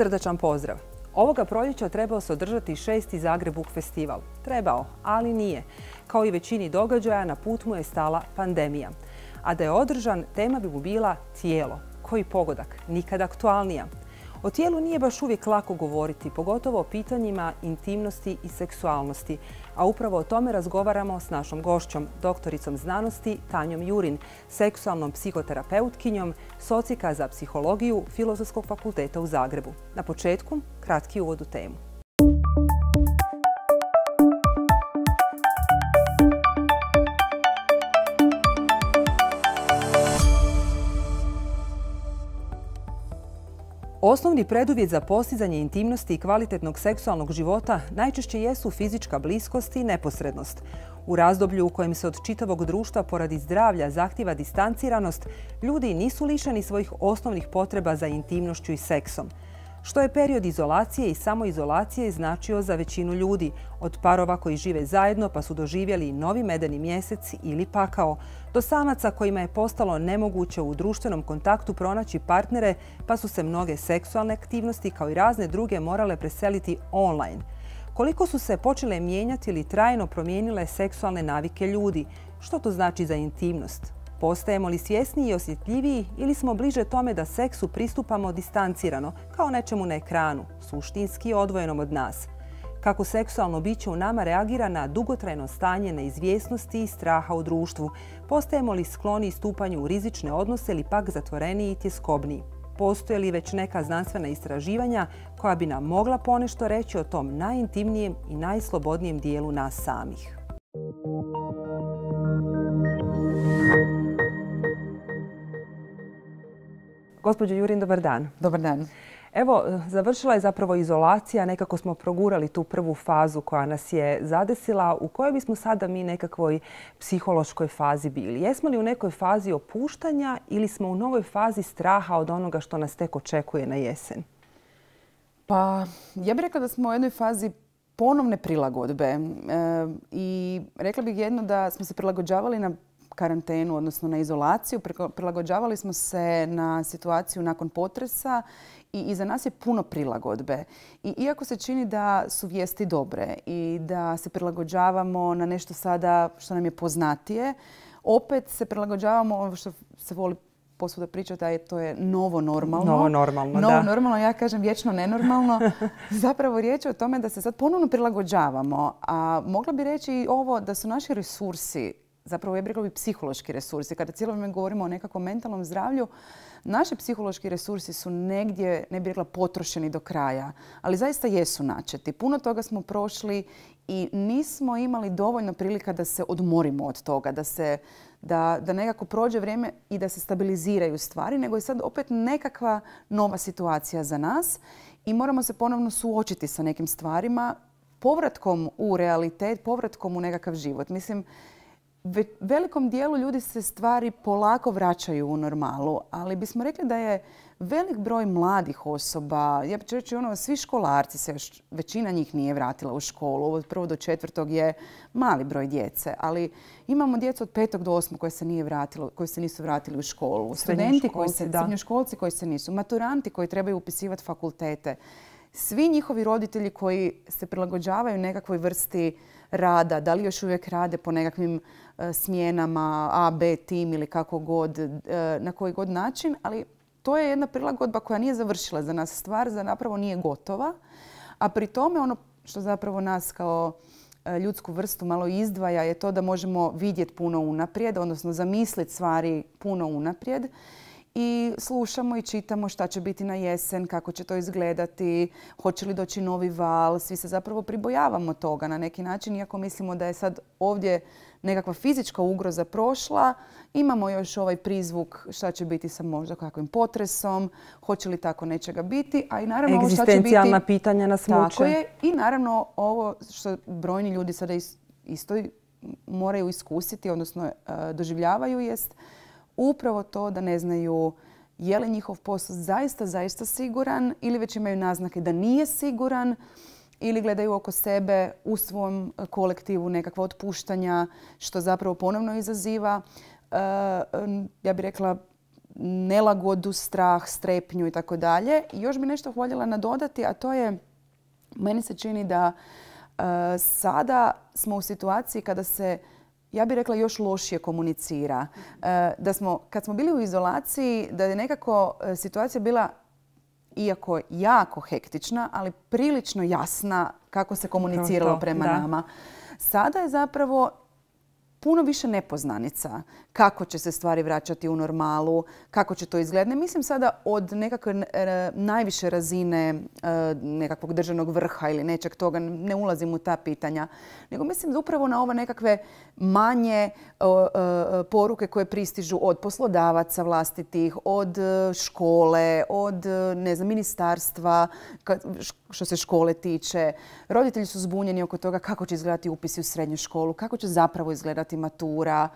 Srdačan pozdrav! Ovoga proljeća trebao se održati šesti Zagreb Festival. Trebao, ali nije. Kao i većini događaja, na put mu je stala pandemija. A da je održan, tema bi mu bila tijelo. Koji pogodak, nikad aktualnija. O tijelu nije baš uvijek lako govoriti, pogotovo o pitanjima intimnosti i seksualnosti a upravo o tome razgovaramo s našom gošćom, doktoricom znanosti Tanjom Jurin, seksualnom psihoterapeutkinjom, socika za psihologiju Filozofskog fakulteta u Zagrebu. Na početku, kratki uvod u temu. Osnovni preduvjet za postizanje intimnosti i kvalitetnog seksualnog života najčešće jesu fizička bliskost i neposrednost. U razdoblju u kojem se od čitavog društva poradi zdravlja zahtjeva distanciranost, ljudi nisu lišeni svojih osnovnih potreba za intimnošću i seksom što je period izolacije i samoizolacije značio za većinu ljudi, od parova koji žive zajedno pa su doživjeli novi medeni mjesec ili pakao, do samaca kojima je postalo nemoguće u društvenom kontaktu pronaći partnere pa su se mnoge seksualne aktivnosti kao i razne druge morale preseliti online. Koliko su se počele mijenjati ili trajno promijenile seksualne navike ljudi? Što to znači za intimnost? Postajemo li svjesniji i osjetljiviji ili smo bliže tome da seksu pristupamo distancirano, kao nečemu na ekranu, suštinski odvojenom od nas? Kako seksualno biće u nama reagira na dugotrajno stanje neizvjesnosti i straha u društvu? Postajemo li skloni i stupanju u rizične odnose ili pak zatvoreniji i tjeskobniji? Postoje li već neka znanstvena istraživanja koja bi nam mogla ponešto reći o tom najintimnijem i najslobodnijem dijelu nas samih? Gospođo Jurin, dobar dan. Dobar dan. Evo, eh, završila je zapravo izolacija, nekako smo progurali tu prvu fazu koja nas je zadesila. U kojoj bismo sada mi nekakvoj psihološkoj fazi bili? Jesmo li u nekoj fazi opuštanja ili smo u novoj fazi straha od onoga što nas tek očekuje na jesen? Pa, ja bih rekla da smo u jednoj fazi ponovne prilagodbe. Eh, I rekla bih jedno da smo se prilagođavali na karantenu, odnosno na izolaciju. Prilagođavali smo se na situaciju nakon potresa i iza nas je puno prilagodbe. I iako se čini da su vijesti dobre i da se prilagođavamo na nešto sada što nam je poznatije, opet se prilagođavamo ono što se voli posvuda priča da je to je novo normalno. Novo normalno, normalno, ja kažem vječno nenormalno. Zapravo riječ je o tome da se sad ponovno prilagođavamo. A mogla bi reći i ovo da su naši resursi zapravo ja bih psihološki resursi. Kada cijelo vrijeme govorimo o nekakvom mentalnom zdravlju, naši psihološki resursi su negdje, ne bih rekla, potrošeni do kraja, ali zaista jesu načeti. Puno toga smo prošli i nismo imali dovoljno prilika da se odmorimo od toga, da se da nekako prođe vrijeme i da se stabiliziraju stvari, nego je sad opet nekakva nova situacija za nas i moramo se ponovno suočiti sa nekim stvarima, povratkom u realitet, povratkom u nekakav život. Mislim, velikom dijelu ljudi se stvari polako vraćaju u normalu, ali bismo rekli da je velik broj mladih osoba, ja ću reći ono, svi školarci se još, većina njih nije vratila u školu. Od prvo do četvrtog je mali broj djece, ali imamo djecu od petog do osmog koje se nije vratilo, koje se nisu vratili u školu. Studenti koji se, srednjoškolci koji se nisu, maturanti koji trebaju upisivati fakultete. Svi njihovi roditelji koji se prilagođavaju nekakvoj vrsti rada, da li još uvijek rade po nekakvim Eh, smjenama, A, B tim ili kako god, eh, na koji god način, ali to je jedna prilagodba koja nije završila za nas. Stvar za zapravo nije gotova, a pri tome ono što zapravo nas kao eh, ljudsku vrstu malo izdvaja je to da možemo vidjeti puno unaprijed, odnosno zamisliti stvari puno unaprijed i slušamo i čitamo šta će biti na jesen, kako će to izgledati, hoće li doći novi val. Svi se zapravo pribojavamo toga na neki način, iako mislimo da je sad ovdje nekakva fizička ugroza prošla, imamo još ovaj prizvuk šta će biti sa možda kakvim potresom, hoće li tako nečega biti, a i naravno ovo šta će biti... pitanja nas muče. Tako je. I naravno ovo što brojni ljudi sada isto moraju iskusiti, odnosno e, doživljavaju, jest upravo to da ne znaju je li njihov posao zaista, zaista siguran ili već imaju naznake da nije siguran ili gledaju oko sebe u svom e, kolektivu nekakva otpuštanja što zapravo ponovno izaziva, e, ja bih rekla, nelagodu, strah, strepnju i tako dalje. još bi nešto voljela nadodati, a to je, meni se čini da e, sada smo u situaciji kada se ja bih rekla još lošije komunicira. Da smo, kad smo bili u izolaciji, da je nekako situacija bila iako jako hektična, ali prilično jasna kako se komuniciralo prema nama. Sada je zapravo puno više nepoznanica kako će se stvari vraćati u normalu, kako će to izgledati. Mislim sada od nekakve e, najviše razine e, nekakvog državnog vrha ili nečeg toga, ne ulazim u ta pitanja, nego mislim upravo na ove nekakve manje e, poruke koje pristižu od poslodavaca vlastitih, od škole, od ne znam, ministarstva, što se škole tiče. Roditelji su zbunjeni oko toga kako će izgledati upisi u srednju školu, kako će zapravo izgledati matura,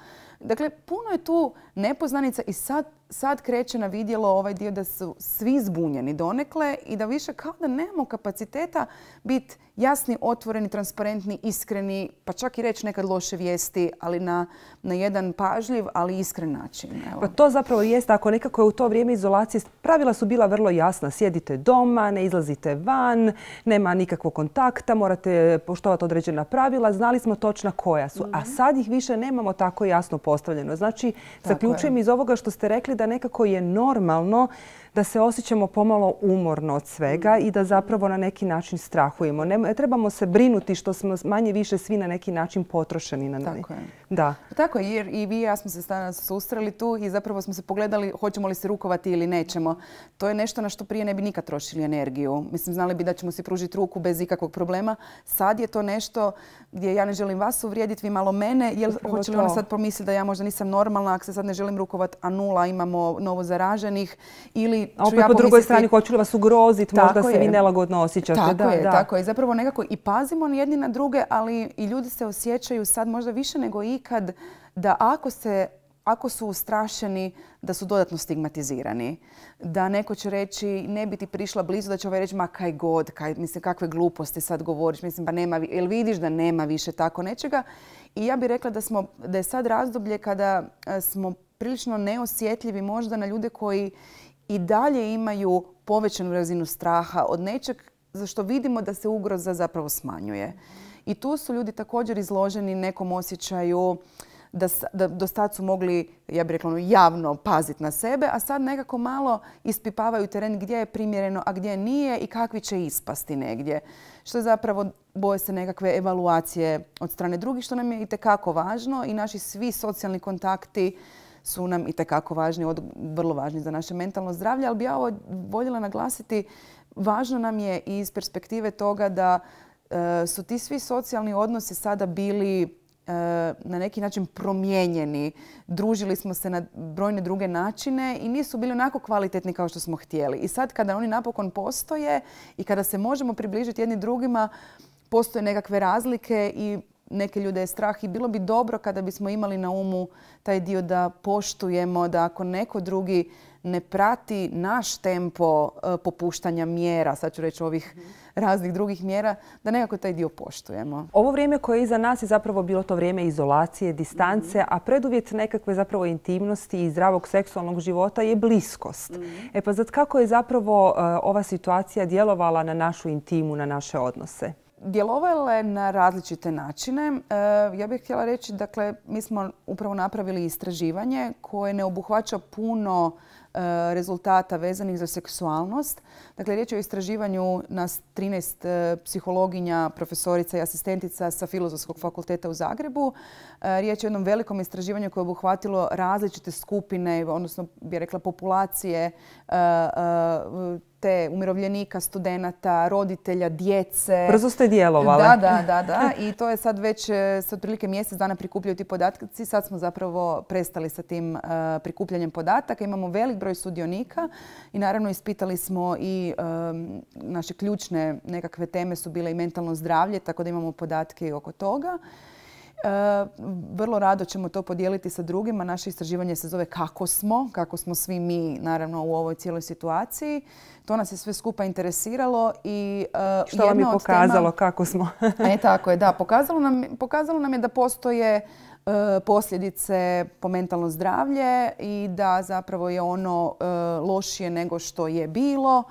Dakle, puno je tu nepoznanica i sad sad kreće na vidjelo ovaj dio da su svi zbunjeni donekle i da više kao da nemamo kapaciteta biti jasni, otvoreni, transparentni, iskreni, pa čak i reći nekad loše vijesti, ali na, jedan pažljiv, ali iskren način. Pa to zapravo jest, ako nekako je u to vrijeme izolacije, pravila su bila vrlo jasna. Sjedite doma, ne izlazite van, nema nikakvog kontakta, morate poštovati određena pravila. Znali smo točno koja su, a mhm. sad ih više nemamo tako jasno postavljeno. Znači, zaključujem iz ovoga što ste rekli da nekako je normalno da se osjećamo pomalo umorno od svega mm. i da zapravo na neki način strahujemo. Ne, trebamo se brinuti što smo manje više svi na neki način potrošeni. Na Tako je. Da. Tako je, jer i vi i ja smo se danas susreli tu i zapravo smo se pogledali hoćemo li se rukovati ili nećemo. To je nešto na što prije ne bi nikad trošili energiju. Mislim, znali bi da ćemo si pružiti ruku bez ikakvog problema. Sad je to nešto gdje ja ne želim vas uvrijediti, vi malo mene, jer hoće li ona sad pomisliti da ja možda nisam normalna, ako se sad ne želim rukovati, a nula imamo novo zaraženih ili opet po drugoj strani hoću li vas ugroziti, možda se vi nelagodno osjećate. Tako je, tako je. Zapravo nekako i pazimo jedni na druge, ali i ljudi se osjećaju sad možda više nego ikad da ako se ako su ustrašeni da su dodatno stigmatizirani. Da neko će reći ne bi ti prišla blizu, da će ovaj reći ma kaj god, mislim kakve gluposti sad govoriš, mislim pa nema, jel vidiš da nema više tako nečega. I ja bih rekla da, smo, da je sad razdoblje kada e, smo prilično neosjetljivi možda na ljude koji i dalje imaju povećanu razinu straha od nečeg za što vidimo da se ugroza zapravo smanjuje. I tu su ljudi također izloženi nekom osjećaju da, da do sad su mogli, ja bih rekla, ono, javno paziti na sebe, a sad nekako malo ispipavaju teren gdje je primjereno, a gdje nije i kakvi će ispasti negdje. Što je zapravo boje se nekakve evaluacije od strane drugih, što nam je i tekako važno i naši svi socijalni kontakti su nam i tekako važni, vrlo važni za naše mentalno zdravlje, ali bih ja ovo voljela naglasiti, važno nam je iz perspektive toga da e, su ti svi socijalni odnosi sada bili e, na neki način promijenjeni. Družili smo se na brojne druge načine i nisu bili onako kvalitetni kao što smo htjeli. I sad kada oni napokon postoje i kada se možemo približiti jedni drugima, postoje nekakve razlike i neke ljude je strah i bilo bi dobro kada bismo imali na umu taj dio da poštujemo da ako neko drugi ne prati naš tempo e, popuštanja mjera, sad ću reći ovih raznih drugih mjera, da nekako taj dio poštujemo. Ovo vrijeme koje je iza nas je zapravo bilo to vrijeme izolacije, distance, a preduvjet nekakve zapravo intimnosti i zdravog seksualnog života je bliskost. E pa zad kako je zapravo e, ova situacija djelovala na našu intimu, na naše odnose? djelovale na različite načine. E, ja bih htjela reći, dakle, mi smo upravo napravili istraživanje koje ne obuhvaća puno e, rezultata vezanih za seksualnost. Dakle, riječ je o istraživanju nas 13 e, psihologinja, profesorica i asistentica sa Filozofskog fakulteta u Zagrebu. Riječ je o jednom velikom istraživanju koje je obuhvatilo različite skupine, odnosno, bi rekla, populacije te umirovljenika, studenata, roditelja, djece. Brzo ste djelovali. Da, da, da, da. I to je sad već e, sa otprilike mjesec dana prikupljaju ti podatci. Sad smo zapravo prestali sa tim e, prikupljanjem podataka. Imamo velik broj sudionika i naravno ispitali smo i e, naše ključne nekakve teme su bile i mentalno zdravlje, tako da imamo podatke oko toga. Eh, vrlo rado ćemo to podijeliti sa drugima. Naše istraživanje se zove kako smo, kako smo svi mi naravno u ovoj cijeloj situaciji. To nas je sve skupa interesiralo i eh, što vam je pokazalo kako smo. e tako je, da, pokazalo nam, je da postoje eh, posljedice po mentalno zdravlje i da zapravo je ono lošije nego što je bilo.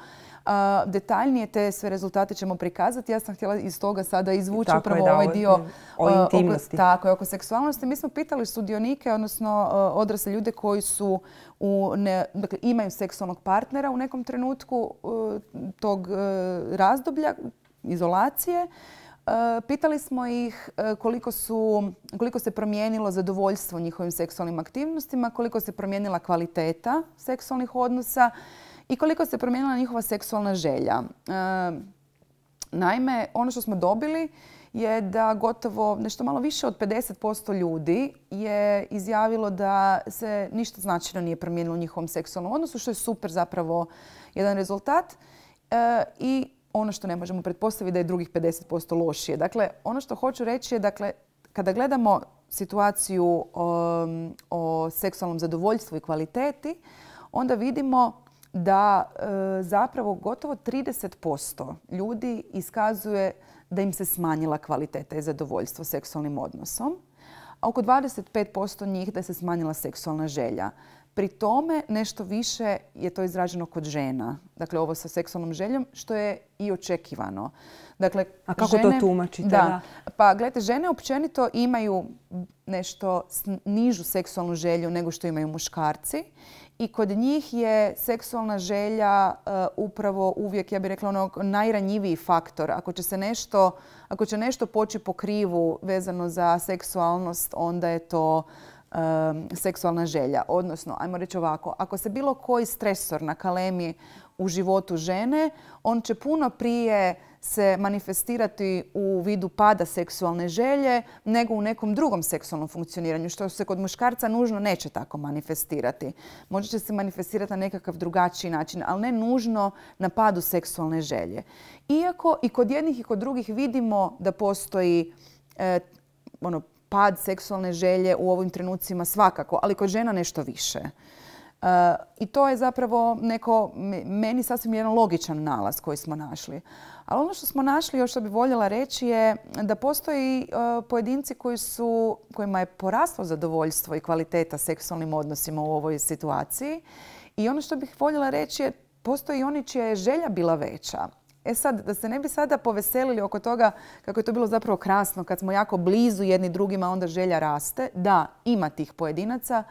Detaljnije te sve rezultate ćemo prikazati. Ja sam htjela iz toga sada izvući prvo ovaj dio o e, intimnosti. tako je, oko seksualnosti. Mi smo pitali sudionike, odnosno e, odrasle ljude koji su u ne, dakle, imaju seksualnog partnera u nekom trenutku e, tog razdoblja, izolacije. Pitali smo ih koliko, su, koliko se promijenilo zadovoljstvo njihovim seksualnim aktivnostima, koliko se promijenila kvaliteta seksualnih odnosa i koliko se promijenila njihova seksualna želja. E, naime, ono što smo dobili je da gotovo nešto malo više od 50% ljudi je izjavilo da se ništa značajno nije promijenilo u njihovom seksualnom odnosu, što je super zapravo jedan rezultat. E, I ono što ne možemo pretpostaviti da je drugih 50% lošije. Dakle, ono što hoću reći je dakle, kada gledamo situaciju um, o seksualnom zadovoljstvu i kvaliteti, onda vidimo da e, zapravo gotovo 30% ljudi iskazuje da im se smanjila kvaliteta i zadovoljstvo seksualnim odnosom, a oko 25% njih da se smanjila seksualna želja. Pri tome nešto više je to izraženo kod žena. Dakle, ovo sa seksualnom željom, što je i očekivano. Dakle, A kako to tumačite? Da, pa gledajte, žene općenito imaju nešto nižu seksualnu želju nego što imaju muškarci i kod njih je seksualna želja e, upravo uvijek, ja bih rekla, ono najranjiviji faktor. Ako će, se nešto, ako će nešto poći po krivu vezano za seksualnost, onda je to e, seksualna želja. Odnosno, ajmo reći ovako, ako se bilo koji stresor na kalemi u životu žene, on će puno prije se manifestirati u vidu pada seksualne želje nego u nekom drugom seksualnom funkcioniranju, što se kod muškarca nužno neće tako manifestirati. Možda će se manifestirati na nekakav drugačiji način, ali ne nužno na padu seksualne želje. Iako i kod jednih i kod drugih vidimo da postoji e, ono, pad seksualne želje u ovim trenucima svakako, ali kod žena nešto više. I to je zapravo neko, meni sasvim jedan logičan nalaz koji smo našli. Ali ono što smo našli, još što bi voljela reći je da postoji e, pojedinci kojima je poraslo zadovoljstvo i kvaliteta seksualnim odnosima u ovoj situaciji. I ono što bih voljela reći je postoji oni čija je želja bila veća. E sad, da se ne bi sada poveselili oko toga kako je to bilo zapravo krasno, kad smo jako blizu jedni drugima, onda želja raste. Da, ima tih pojedinaca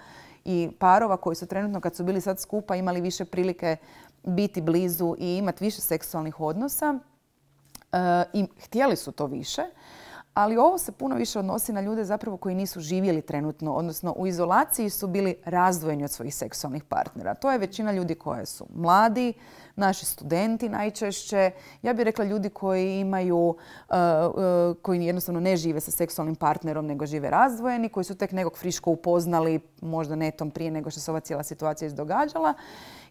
i parova koji su trenutno kad su bili sad skupa imali više prilike biti blizu i imati više seksualnih odnosa e, i htjeli su to više ali ovo se puno više odnosi na ljude zapravo koji nisu živjeli trenutno, odnosno u izolaciji su bili razdvojeni od svojih seksualnih partnera. To je većina ljudi koje su mladi, naši studenti najčešće, ja bih rekla ljudi koji imaju, uh, uh, koji jednostavno ne žive sa seksualnim partnerom nego žive razdvojeni, koji su tek nekog friško upoznali, možda netom prije nego što se ova cijela situacija izdogađala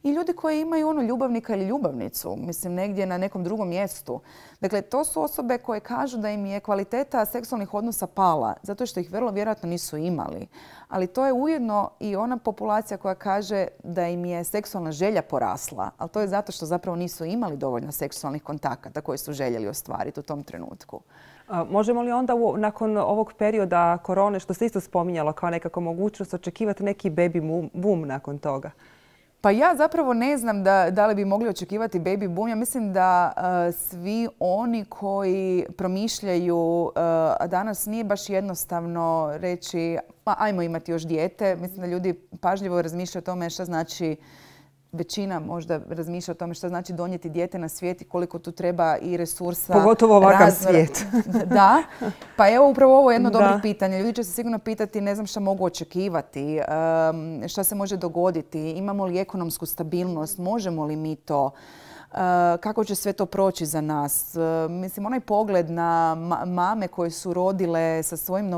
i ljudi koji imaju ono ljubavnika ili ljubavnicu, mislim negdje na nekom drugom mjestu. Dakle, to su osobe koje kažu da im je kvaliteta seksualnih odnosa pala, zato što ih vrlo vjerojatno nisu imali. Ali to je ujedno i ona populacija koja kaže da im je seksualna želja porasla, ali to je zato što zapravo nisu imali dovoljno seksualnih kontakata koje su željeli ostvariti u tom trenutku. možemo li onda nakon ovog perioda korone, što se isto spominjalo kao nekako mogućnost, očekivati neki baby boom nakon toga? Pa ja zapravo ne znam da, da li bi mogli očekivati baby boom. Ja mislim da e, svi oni koji promišljaju, e, a danas nije baš jednostavno reći pa ajmo imati još dijete. Mislim da ljudi pažljivo razmišljaju o tome šta znači većina možda razmišlja o tome što znači donijeti dijete na svijet i koliko tu treba i resursa. Pogotovo ovakav svijet. da. Pa evo upravo ovo je jedno dobro pitanje. Ljudi će se sigurno pitati ne znam što mogu očekivati, što se može dogoditi, imamo li ekonomsku stabilnost, možemo li mi to. Eh, kako će sve to proći za nas. Eh, mislim, onaj pogled na mame koje su rodile sa svojim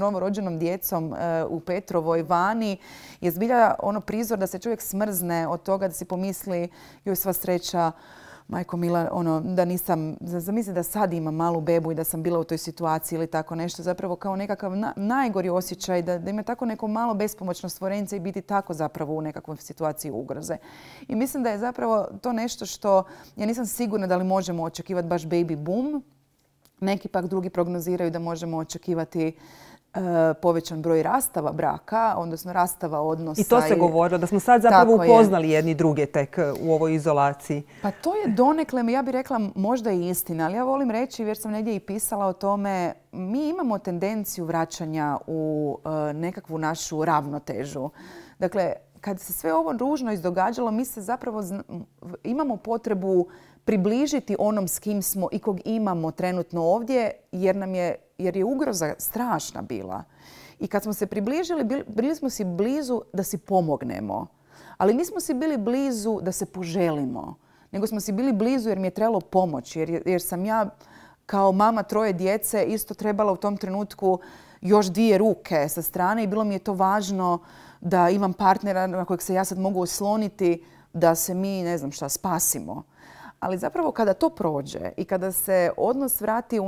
novorođenom djecom eh, u Petrovoj vani je zbilja ono prizor da se čovjek smrzne od toga da si pomisli joj sva sreća majko Mila, ono, da nisam, zamislim da sad imam malu bebu i da sam bila u toj situaciji ili tako nešto, zapravo kao nekakav najgori osjećaj da, da ima tako neko malo bespomoćno stvorence i biti tako zapravo u nekakvoj situaciji ugroze. I mislim da je zapravo to nešto što, ja nisam sigurna da li možemo očekivati baš baby boom, neki pak drugi prognoziraju da možemo očekivati E, povećan broj rastava braka, odnosno rastava odnosa. I to se da smo sad zapravo upoznali jedni druge tek u ovoj izolaciji. Pa to je donekle, ja bih rekla, možda i istina, ali ja volim reći, jer sam negdje i pisala o tome, mi imamo tendenciju vraćanja u e, nekakvu našu ravnotežu. Dakle, kad se sve ovo ružno izdogađalo, mi se zapravo imamo potrebu približiti onom s kim smo i kog imamo trenutno ovdje, jer nam je jer je ugroza strašna bila. I kad smo se približili, bili, smo si blizu da si pomognemo. Ali nismo si bili blizu da se poželimo. Nego smo si bili blizu jer mi je trebalo pomoć. Jer, jer sam ja kao mama troje djece isto trebala u tom trenutku još dvije ruke sa strane i bilo mi je to važno da imam partnera na kojeg se ja sad mogu osloniti da se mi, ne znam šta, spasimo. Ali zapravo kada to prođe i kada se odnos vrati u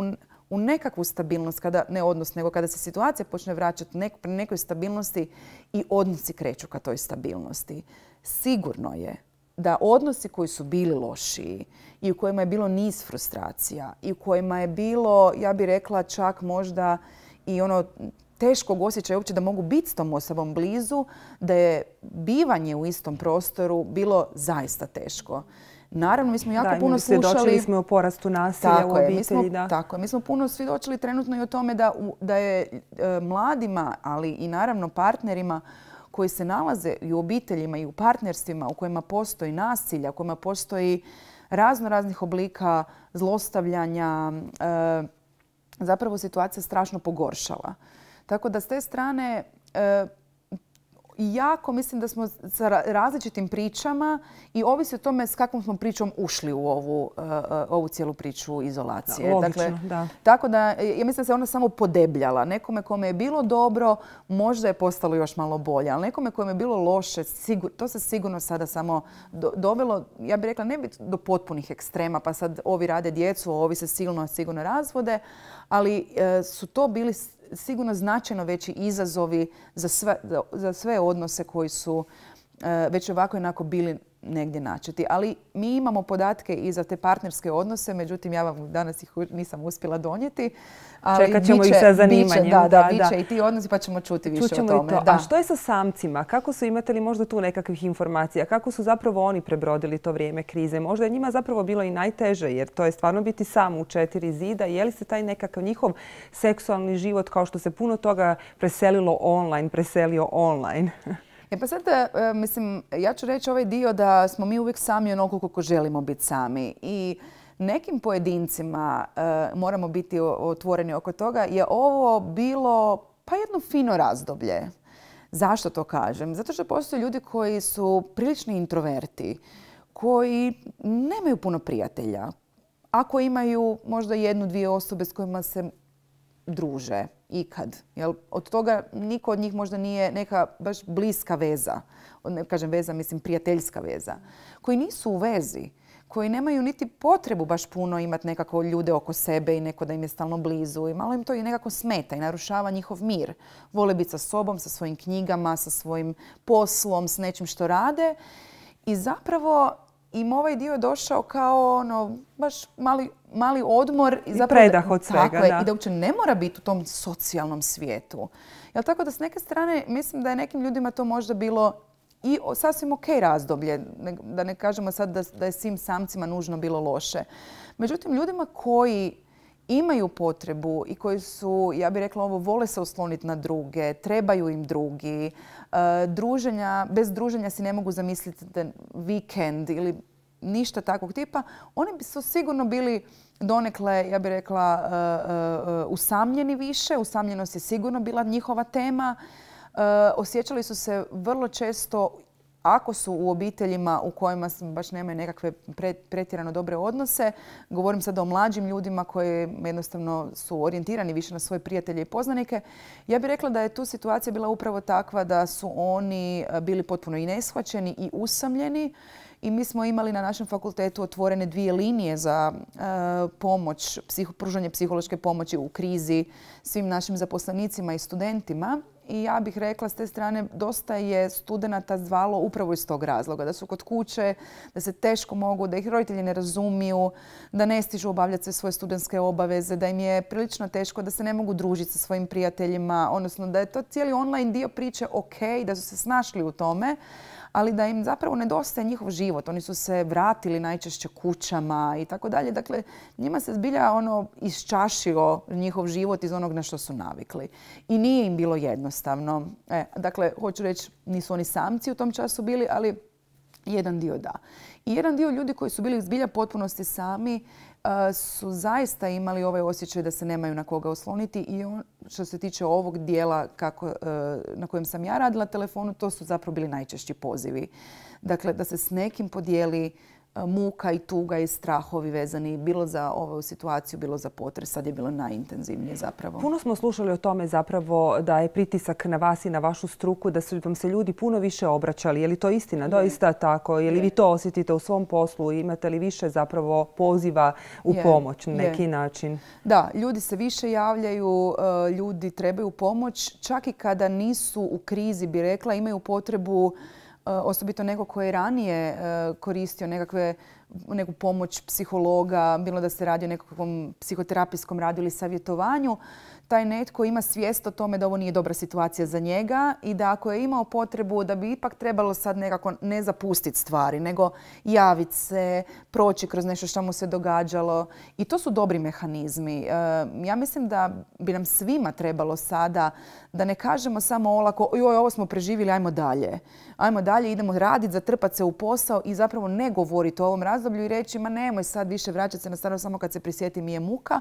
u nekakvu stabilnost, kada, ne odnos, nego kada se situacija počne vraćati nek, pre nekoj stabilnosti i odnosi kreću ka toj stabilnosti. Sigurno je da odnosi koji su bili loši i u kojima je bilo niz frustracija i u kojima je bilo, ja bih rekla, čak možda i ono teškog osjećaja uopće da mogu biti s tom osobom blizu, da je bivanje u istom prostoru bilo zaista teško. Naravno, mi smo jako puno slušali... Svjedočili smo o porastu nasilja u obitelji. mi smo, Tako je, mi smo puno svjedočili trenutno i o tome da, da je e, mladima, ali i naravno partnerima koji se nalaze i u obiteljima i u partnerstvima u kojima postoji nasilja, u kojima postoji razno raznih oblika zlostavljanja, e, zapravo situacija strašno pogoršala. Tako da s te strane e, jako mislim da smo sa različitim pričama i ovisi o tome s kakvom smo pričom ušli u ovu, e, e, ovu cijelu priču izolacije. dakle, da. Tako da, e, ja mislim da se ona samo podebljala. Nekome kome je bilo dobro, možda je postalo još malo bolje, ali nekome kome je bilo loše, sigur, to se sigurno sada samo dovelo, ja bih rekla, ne bi do potpunih ekstrema, pa sad ovi rade djecu, ovi se silno sigurno razvode, ali su to bili sigurno značajno veći izazovi za sve, odnose koji su eh, već ovako i onako bili negdje načeti. Ali mi imamo podatke i za te partnerske odnose, međutim ja vam danas ih nisam uspjela donijeti. Ali Čekat ćemo ih sa zanimanjem. da, da, i ti odnosi pa ćemo čuti više o tome. Da. A što je sa samcima? Kako su imate li možda tu nekakvih informacija? Kako su zapravo oni prebrodili to vrijeme krize? Možda je njima zapravo bilo i najteže jer to je stvarno biti sam u četiri zida. Je li se taj nekakav njihov seksualni život kao što se puno toga preselilo online, preselio online? E pa sad, e, mislim, ja ću reći ovaj dio da smo mi uvijek sami onoliko koliko želimo biti sami. I nekim pojedincima, e, moramo biti otvoreni oko toga, je ovo bilo pa jedno fino razdoblje. Zašto to kažem? Zato što postoje ljudi koji su prilični introverti, koji nemaju puno prijatelja. Ako imaju možda jednu, dvije osobe s kojima se druže, ikad. Jel? Od toga niko od njih možda nije neka baš bliska veza, ne kažem veza, mislim prijateljska veza, koji nisu u vezi, koji nemaju niti potrebu baš puno imati nekako ljude oko sebe i neko da im je stalno blizu i malo im to i nekako smeta i narušava njihov mir. Vole biti sa sobom, sa svojim knjigama, sa svojim poslom, s nečim što rade i zapravo im ovaj dio je došao kao ono, baš mali, mali odmor. I, zapravo, I predah od svega. Tako da. i da uopće ne mora biti u tom socijalnom svijetu. Jel tako da s neke strane mislim da je nekim ljudima to možda bilo i sasvim ok razdoblje, da ne kažemo sad da, da je svim samcima nužno bilo loše. Međutim, ljudima koji imaju potrebu i koji su, ja bih rekla ovo, vole se osloniti na druge, trebaju im drugi, E, druženja, bez druženja si ne mogu zamisliti vikend ili ništa takvog tipa, oni bi su sigurno bili donekle, ja bih rekla, e, e, usamljeni više. Usamljenost je sigurno bila njihova tema. Osjećali su se vrlo često ako su u obiteljima u kojima baš nemaju nekakve pretjerano dobre odnose, govorim sada o mlađim ljudima koji jednostavno su orijentirani više na svoje prijatelje i poznanike, ja bih rekla da je tu situacija bila upravo takva da su oni eh, bili potpuno i neshvaćeni i usamljeni i mi smo imali na našem fakultetu otvorene dvije linije za eh, pomoć, pružanje psihološke pomoći u krizi svim našim zaposlenicima i studentima i ja bih rekla s te strane dosta je studenata zvalo upravo iz tog razloga. Da su kod kuće, da se teško mogu, da ih roditelji ne razumiju, da ne stižu obavljati sve svoje studentske obaveze, da im je prilično teško, da se ne mogu družiti sa svojim prijateljima, odnosno da je to cijeli online dio priče ok, da su se snašli u tome, ali da im zapravo nedostaje njihov život. Oni su se vratili najčešće kućama i tako dalje. Dakle, njima se zbilja ono iščašio njihov život iz onog na što su navikli. I nije im bilo jednostavno. E, dakle, hoću reći, nisu oni samci u tom času bili, ali jedan dio da. I jedan dio ljudi koji su bili zbilja potpunosti sami su zaista imali ovaj osjećaj da se nemaju na koga osloniti i on, što se tiče ovog dijela e, na kojem sam ja radila telefonu, to su zapravo bili najčešći pozivi. Dakle, da se s nekim podijeli E, muka i tuga i strahovi vezani bilo za ovu situaciju, bilo za potres. Sad je bilo najintenzivnije zapravo. Puno smo slušali o tome zapravo da je pritisak na vas i na vašu struku, da su vam se ljudi puno više obraćali. Je li to istina? Doista tako? Je li vi to osjetite u svom poslu? Imate li više zapravo poziva u pomoć na neki način? Da, ljudi se više javljaju, e, ljudi trebaju pomoć. Čak i kada nisu u krizi, bi rekla, imaju potrebu E, osobito neko koji je ranije e, koristio nekakve, neku pomoć psihologa, bilo da se radi o nekakvom psihoterapijskom radu ili savjetovanju, taj netko ima svijest o tome da ovo nije dobra situacija za njega i da ako je imao potrebu da bi ipak trebalo sad nekako ne zapustiti stvari, nego javiti se, proći kroz nešto što mu se događalo. I to su dobri mehanizmi. E, ja mislim da bi nam svima trebalo sada da ne kažemo samo olako joj, ovo smo preživjeli, ajmo dalje. Ajmo dalje, idemo raditi, zatrpati se u posao i zapravo ne govoriti o ovom razdoblju i reći ma nemoj sad više vraćati se na staro samo kad se prisjeti mi je muka,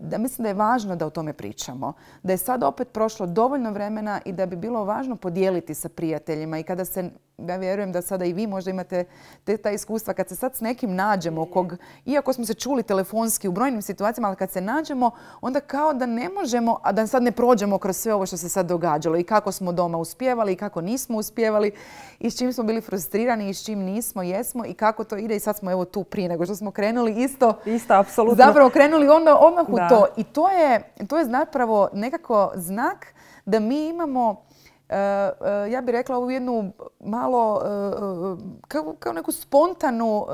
da mislim da je važno da o tome pričamo. Da je sad opet prošlo dovoljno vremena i da bi bilo važno podijeliti sa prijateljima i kada se ja vjerujem da sada i vi možda imate te, ta iskustva kad se sad s nekim nađemo kog, iako smo se čuli telefonski u brojnim situacijama, ali kad se nađemo onda kao da ne možemo, a da sad ne prođemo kroz sve ovo što se sad događalo i kako smo doma uspjevali i kako nismo uspjevali i s čim smo bili frustrirani i s čim nismo, jesmo i kako to ide i sad smo evo tu prije nego što smo krenuli isto. Isto, apsolutno. Zapravo krenuli onda odmah u to i to je, to je zapravo nekako znak da mi imamo E, e, ja bih rekla ovu jednu malo e, kao, neku spontanu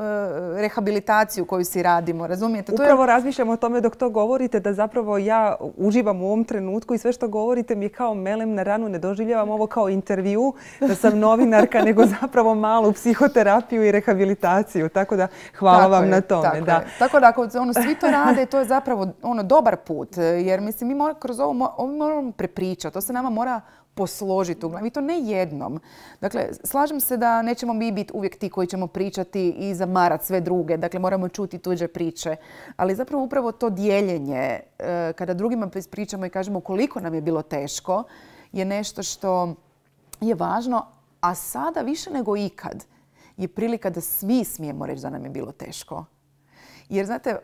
rehabilitaciju koju si radimo, razumijete? Upravo razmišljam o tome dok to govorite da zapravo ja uživam u ovom trenutku i sve što govorite mi je kao melem na ranu, ne doživljavam ovo kao intervju da sam novinarka nego zapravo malu psihoterapiju i rehabilitaciju, tako da hvala vam na tome. Tako, da. ako ono, svi to rade, to je zapravo ono dobar put jer mislim mi mora, kroz ovo, ovo moramo prepričati, to se nama mora posložiti u I to ne jednom. Dakle, slažem se da nećemo mi biti uvijek ti koji ćemo pričati i zamarati sve druge. Dakle, moramo čuti tuđe priče. Ali zapravo upravo to dijeljenje, e, kada drugima pričamo i kažemo koliko nam je bilo teško, je nešto što je važno, a sada više nego ikad je prilika da svi smijemo reći da nam je bilo teško. Jer znate,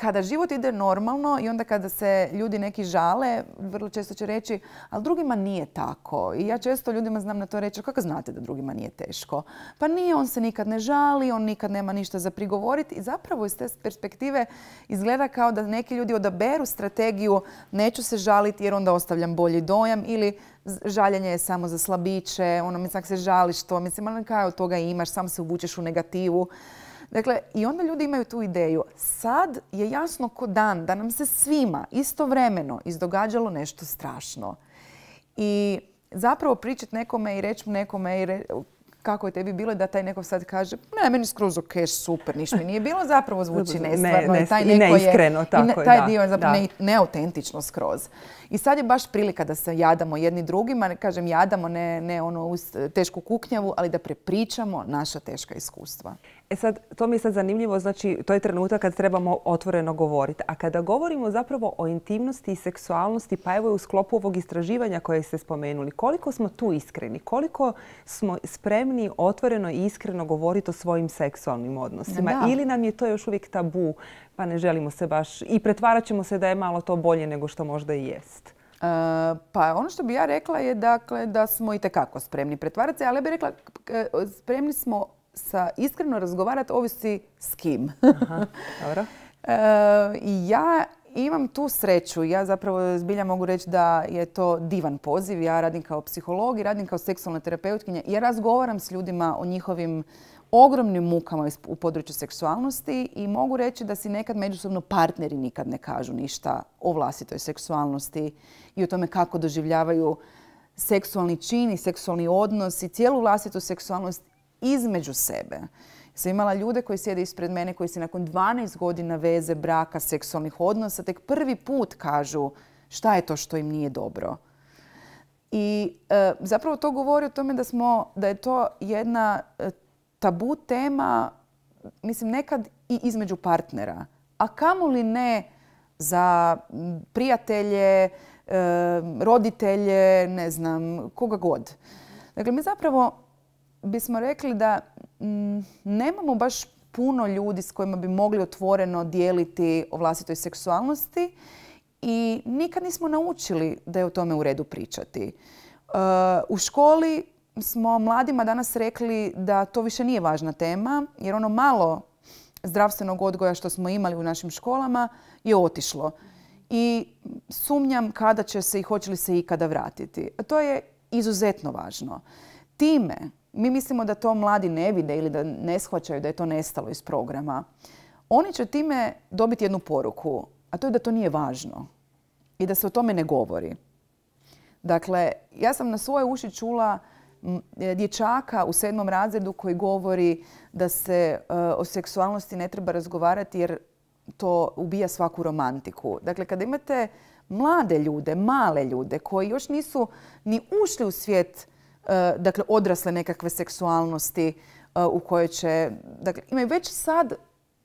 kada život ide normalno i onda kada se ljudi neki žale, vrlo često će reći, ali drugima nije tako. I ja često ljudima znam na to reći, kako znate da drugima nije teško? Pa nije, on se nikad ne žali, on nikad nema ništa za prigovoriti. I zapravo iz te perspektive izgleda kao da neki ljudi odaberu strategiju, neću se žaliti jer onda ostavljam bolji dojam ili žaljenje je samo za slabiće, ono, mislim, se žališ to, mislim, ali kaj od toga imaš, sam se uvučeš u negativu. Dakle, i onda ljudi imaju tu ideju. Sad je jasno ko dan da nam se svima istovremeno izdogađalo nešto strašno. I zapravo pričati nekome i reći nekome i kako je tebi bilo da taj neko sad kaže ne, meni skroz ok, super, ništa mi nije bilo, zapravo zvuči nestvarno. I, taj Taj dio je zapravo neautentično skroz. I sad je baš prilika da se jadamo jedni drugima, kažem jadamo, ne ono uz tešku kuknjavu, ali da prepričamo naša teška iskustva. E sad, to mi je sad zanimljivo, znači to je trenutak kad trebamo otvoreno govoriti. A kada govorimo zapravo o intimnosti i seksualnosti, pa evo je u sklopu ovog istraživanja koje ste spomenuli, koliko smo tu iskreni, koliko smo spremni otvoreno i iskreno govoriti o svojim seksualnim odnosima ili nam je to još uvijek tabu pa ne želimo se baš i pretvarat ćemo se da je malo to bolje nego što možda i jest. E, pa ono što bi ja rekla je dakle, da smo i tekako spremni pretvarati se, ali ja bih rekla e, spremni smo sa iskreno razgovarati ovisi s kim. dobro. E, ja imam tu sreću. Ja zapravo zbilja mogu reći da je to divan poziv. Ja radim kao psiholog i radim kao seksualna terapeutkinja. Ja razgovaram s ljudima o njihovim ogromnim mukama u području seksualnosti i mogu reći da si nekad međusobno partneri nikad ne kažu ništa o vlastitoj seksualnosti i o tome kako doživljavaju seksualni čin i seksualni odnos i cijelu vlastitu seksualnost između sebe. Sam imala ljude koji sjede ispred mene, koji se nakon 12 godina veze, braka, seksualnih odnosa, tek prvi put kažu šta je to što im nije dobro. I e, zapravo to govori o tome da, smo, da je to jedna e, tabu tema, mislim, nekad i između partnera. A kamo li ne za prijatelje, e, roditelje, ne znam, koga god. Dakle, mi zapravo bismo rekli da mm, nemamo baš puno ljudi s kojima bi mogli otvoreno dijeliti o vlastitoj seksualnosti i nikad nismo naučili da je o tome u redu pričati. E, u školi smo mladima danas rekli da to više nije važna tema jer ono malo zdravstvenog odgoja što smo imali u našim školama je otišlo. I sumnjam kada će se i hoće li se ikada vratiti. To je izuzetno važno. Time mi mislimo da to mladi ne vide ili da ne shvaćaju da je to nestalo iz programa. Oni će time dobiti jednu poruku, a to je da to nije važno i da se o tome ne govori. Dakle, ja sam na svoje uši čula e, dječaka u sedmom razredu koji govori da se e, o seksualnosti ne treba razgovarati jer to ubija svaku romantiku. Dakle, kada imate mlade ljude, male ljude koji još nisu ni ušli u svijet E, dakle, odrasle nekakve seksualnosti e, u kojoj će, dakle, imaju već sad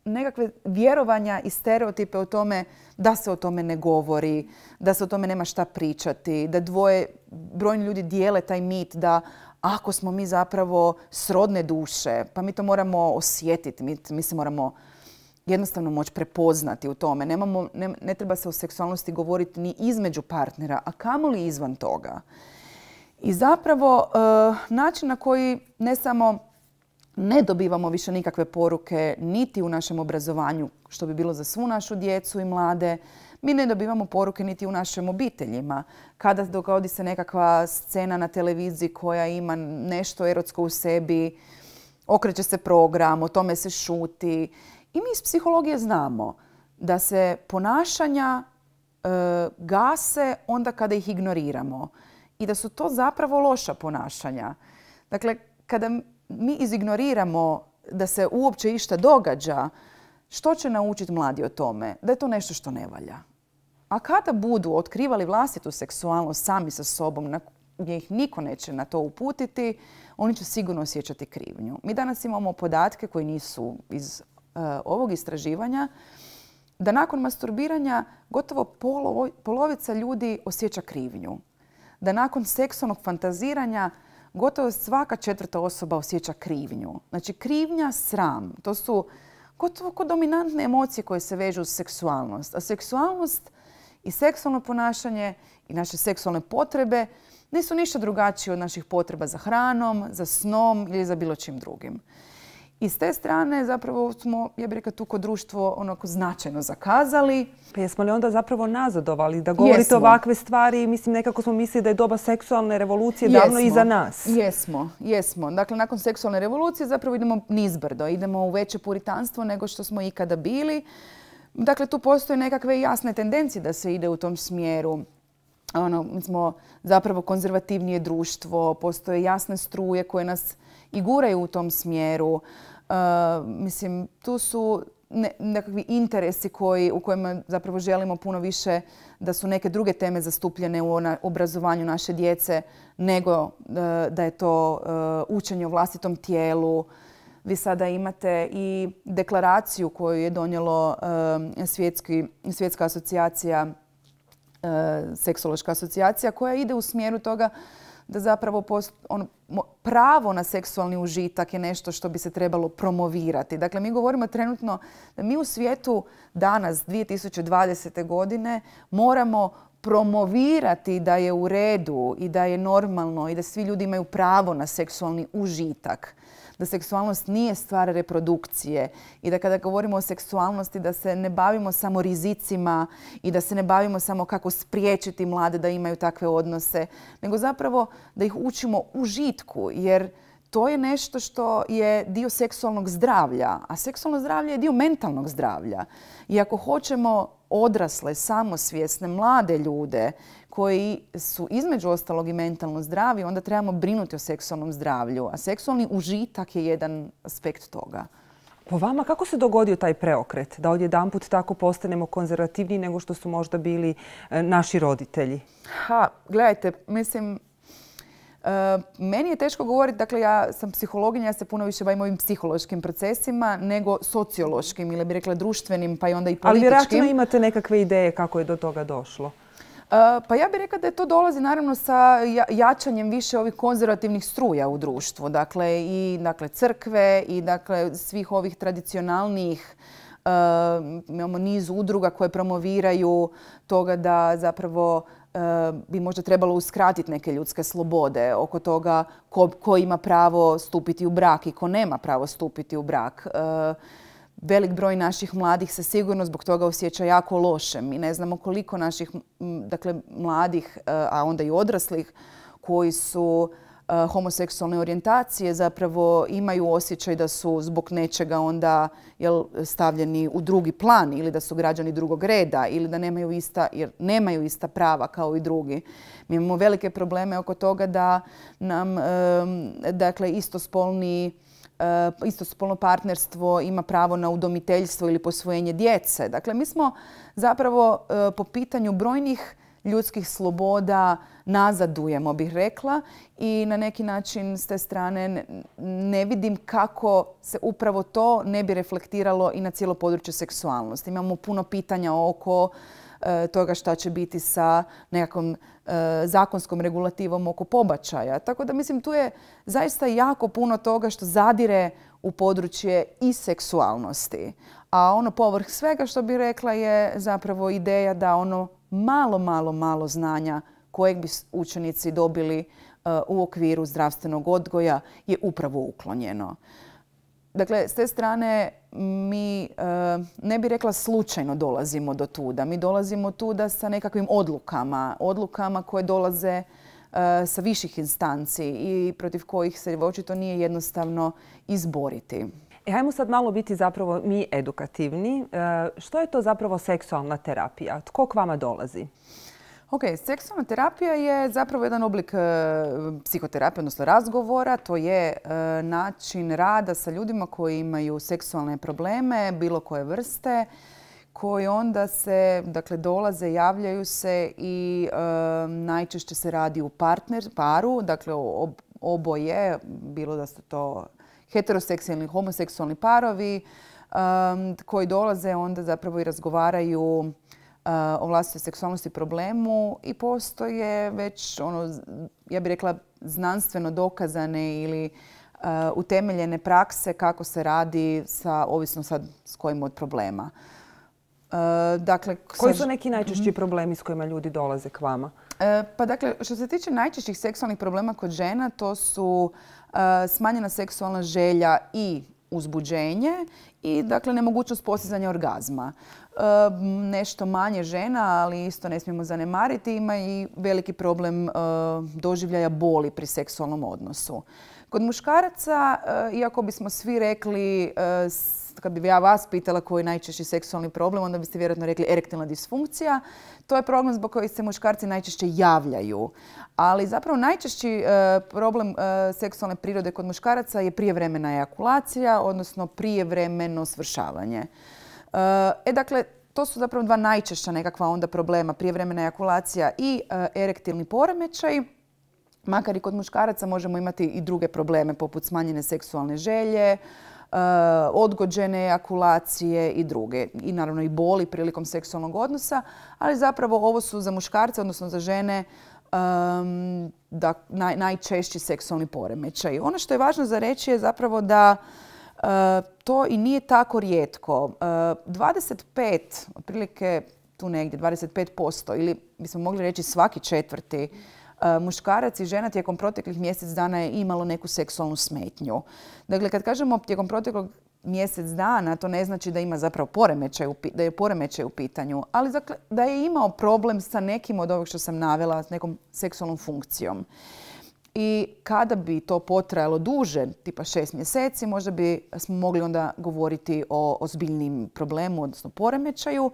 nekakve vjerovanja i stereotipe o tome da se o tome ne govori, da se o tome nema šta pričati, da dvoje, brojni ljudi dijele taj mit da ako smo mi zapravo srodne duše, pa mi to moramo osjetiti, mi, mi se moramo jednostavno moći prepoznati u tome. Nemamo, ne, ne treba se o seksualnosti govoriti ni između partnera, a kamoli izvan toga. I zapravo e, način na koji ne samo ne dobivamo više nikakve poruke niti u našem obrazovanju, što bi bilo za svu našu djecu i mlade, mi ne dobivamo poruke niti u našim obiteljima. Kada dogodi se nekakva scena na televiziji koja ima nešto erotsko u sebi, okreće se program, o tome se šuti. I mi iz psihologije znamo da se ponašanja e, gase onda kada ih ignoriramo i da su to zapravo loša ponašanja. Dakle, kada mi izignoriramo da se uopće išta događa, što će naučiti mladi o tome? Da je to nešto što ne valja. A kada budu otkrivali vlastitu seksualnost sami sa sobom, gdje ih niko neće na to uputiti, oni će sigurno osjećati krivnju. Mi danas imamo podatke koji nisu iz e, ovog istraživanja, da nakon masturbiranja gotovo polovica ljudi osjeća krivnju da nakon seksualnog fantaziranja gotovo svaka četvrta osoba osjeća krivnju. Znači krivnja, sram, to su gotovo kod dominantne emocije koje se vežu uz seksualnost. A seksualnost i seksualno ponašanje i naše seksualne potrebe nisu ništa drugačije od naših potreba za hranom, za snom ili za bilo čim drugim. I s te strane zapravo smo, ja bih rekla, tu kod društvo onako značajno zakazali. Pa jesmo li onda zapravo nazadovali da govorite o ovakve stvari? Mislim, nekako smo mislili da je doba seksualne revolucije davno iza nas. Jesmo, jesmo. Dakle, nakon seksualne revolucije zapravo idemo nizbrdo. Idemo u veće puritanstvo nego što smo ikada bili. Dakle, tu postoje nekakve jasne tendencije da se ide u tom smjeru ono, mi smo zapravo konzervativnije društvo, postoje jasne struje koje nas i guraju u tom smjeru. E, mislim, tu su nekakvi interesi koji, u kojima zapravo želimo puno više da su neke druge teme zastupljene u obrazovanju naše djece nego e, da je to e, učenje o vlastitom tijelu. Vi sada imate i deklaraciju koju je donijelo svjetska asocijacija, seksološka asocijacija koja ide u smjeru toga da zapravo post, on, pravo na seksualni užitak je nešto što bi se trebalo promovirati. Dakle, mi govorimo trenutno da mi u svijetu danas, 2020. godine, moramo promovirati da je u redu i da je normalno i da svi ljudi imaju pravo na seksualni užitak da seksualnost nije stvar reprodukcije i da kada govorimo o seksualnosti da se ne bavimo samo rizicima i da se ne bavimo samo kako spriječiti mlade da imaju takve odnose, nego zapravo da ih učimo užitku jer to je nešto što je dio seksualnog zdravlja, a seksualno zdravlje je dio mentalnog zdravlja. I ako hoćemo odrasle, samosvjesne, mlade ljude koji su između ostalog i mentalno zdravi, onda trebamo brinuti o seksualnom zdravlju. A seksualni užitak je jedan aspekt toga. Po vama, kako se dogodio taj preokret? Da odjedan put tako postanemo konzervativniji nego što su možda bili e, naši roditelji? Ha, gledajte, mislim, E, meni je teško govoriti, dakle ja sam psihologinja, ja se puno više bavim ovim psihološkim procesima nego sociološkim ili bi rekla društvenim pa i onda i političkim. Ali vjerojatno imate nekakve ideje kako je do toga došlo. E, pa ja bih rekla da je to dolazi naravno sa jačanjem više ovih konzervativnih struja u društvu. Dakle, i dakle, crkve i dakle, svih ovih tradicionalnih e, imamo niz udruga koje promoviraju toga da zapravo bi možda trebalo uskratiti neke ljudske slobode oko toga ko, ima pravo stupiti u brak i ko nema pravo stupiti u brak. E, velik broj naših mladih se sigurno zbog toga osjeća jako loše. Mi ne znamo koliko naših dakle, mladih, e, a onda i odraslih, koji su E, homoseksualne orijentacije zapravo imaju osjećaj da su zbog nečega onda jel, stavljeni u drugi plan ili da su građani drugog reda ili da nemaju ista, nemaju ista prava kao i drugi. Mi imamo velike probleme oko toga da nam e, dakle, istospolni e, istospolno partnerstvo ima pravo na udomiteljstvo ili posvojenje djece. Dakle, mi smo zapravo po pitanju brojnih ljudskih sloboda nazadujemo, bih rekla. I na neki način s te strane ne vidim kako se upravo to ne bi reflektiralo i na cijelo područje seksualnosti. Imamo puno pitanja oko e, toga šta će biti sa nekakvom e, zakonskom regulativom oko pobačaja. Tako da mislim tu je zaista jako puno toga što zadire u područje i seksualnosti. A ono povrh svega što bi rekla je zapravo ideja da ono malo, malo, malo znanja kojeg bi učenici dobili e, u okviru zdravstvenog odgoja je upravo uklonjeno. Dakle, s te strane mi e, ne bi rekla slučajno dolazimo do tuda. Mi dolazimo tuda sa nekakvim odlukama, odlukama koje dolaze e, sa viših instanci i protiv kojih se očito nije jednostavno izboriti. E, hajmo sad malo biti zapravo mi edukativni. E, što je to zapravo seksualna terapija? Tko k vama dolazi? Ok, seksualna terapija je zapravo jedan oblik e, psihoterapije, odnosno razgovora. To je način rada sa ljudima koji imaju seksualne probleme, bilo koje vrste, koji onda se, dakle, dolaze, javljaju se i najčešće se radi u partner, paru, dakle, oboje, bilo da su to heteroseksualni, homoseksualni parovi um, koji dolaze onda zapravo i razgovaraju uh, o vlastitoj seksualnosti problemu i postoje već, ono, ja bih rekla, znanstveno dokazane ili uh, utemeljene prakse kako se radi sa, ovisno sad s kojim od problema. Uh, dakle, Koji su neki najčešći mhm. problemi s kojima ljudi dolaze k vama? pa dakle, što se tiče najčešćih seksualnih problema kod žena, to su E, smanjena seksualna želja i uzbuđenje i dakle nemogućnost postizanja orgazma. E, nešto manje žena, ali isto ne smijemo zanemariti, ima i veliki problem e, doživljaja boli pri seksualnom odnosu. Kod muškaraca, iako bismo svi rekli kad bi ja vas pitala koji je najčešći seksualni problem, onda biste vjerojatno rekli erektilna disfunkcija. To je problem zbog kojeg se muškarci najčešće javljaju. Ali zapravo najčešći e, problem e, seksualne prirode kod muškaraca je prijevremena ejakulacija, odnosno prijevremeno svršavanje. E, e dakle, to su zapravo dva najčešća nekakva onda problema, prijevremena ejakulacija i erektilni poremećaj. Makar i kod muškaraca možemo imati i druge probleme poput smanjene seksualne želje, E, odgođene ejakulacije i druge. I naravno i boli prilikom seksualnog odnosa, ali zapravo ovo su za muškarce, odnosno za žene, da, najčešći seksualni poremećaj. Ono što je važno za reći je zapravo da e, to i nije tako rijetko. 25, e, otprilike tu negdje, 25% ili bismo mogli reći svaki četvrti E, muškarac i žena tijekom proteklih mjesec dana je imalo neku seksualnu smetnju. Dakle, kad kažemo tijekom proteklog mjesec dana, to ne znači da ima zapravo poremećaj, da je poremećaj u pitanju, ali dakle, da je imao problem sa nekim od ovog što sam navela, s nekom seksualnom funkcijom. I kada bi to potrajalo duže, tipa šest mjeseci, možda bi smo mogli onda govoriti o ozbiljnim problemu, odnosno poremećaju.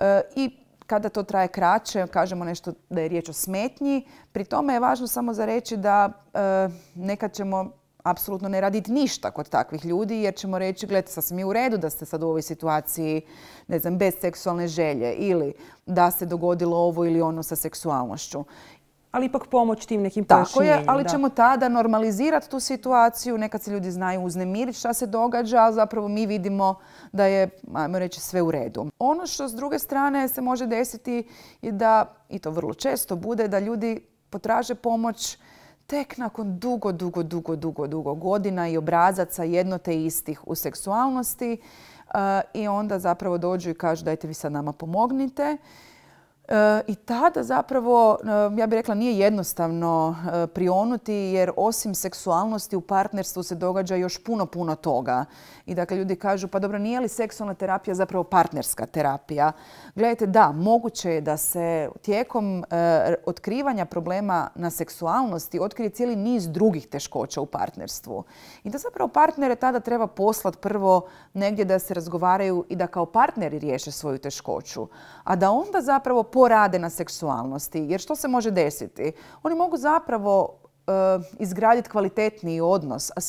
E, I kada to traje kraće, kažemo nešto da je riječ o smetnji. Pri tome je važno samo za reći da e, nekad ćemo apsolutno ne raditi ništa kod takvih ljudi jer ćemo reći gledajte sasvim mi u redu da ste sad u ovoj situaciji ne znam, bez seksualne želje ili da se dogodilo ovo ili ono sa seksualnošću ali ipak pomoć tim nekim Tako je, ali ćemo tada normalizirati tu situaciju. Nekad se ljudi znaju uznemiriti šta se događa, a zapravo mi vidimo da je, ajmo reći, sve u redu. Ono što s druge strane se može desiti je da, i to vrlo često bude, da ljudi potraže pomoć tek nakon dugo, dugo, dugo, dugo, dugo godina i obrazaca jedno te istih u seksualnosti i onda zapravo dođu i kažu dajte vi sad nama pomognite. E, I tada zapravo, e, ja bih rekla, nije jednostavno e, prionuti jer osim seksualnosti u partnerstvu se događa još puno, puno toga. I dakle, ljudi kažu pa dobro, nije li seksualna terapija zapravo partnerska terapija? Gledajte, da, moguće je da se tijekom otkrivanja problema na seksualnosti otkrije cijeli niz drugih teškoća u partnerstvu. I da zapravo partnere tada treba poslati prvo negdje da se razgovaraju i da kao partneri riješe svoju teškoću. A da onda zapravo porade na seksualnosti. Jer što se može desiti? Oni mogu zapravo eh, izgraditi kvalitetniji odnos, a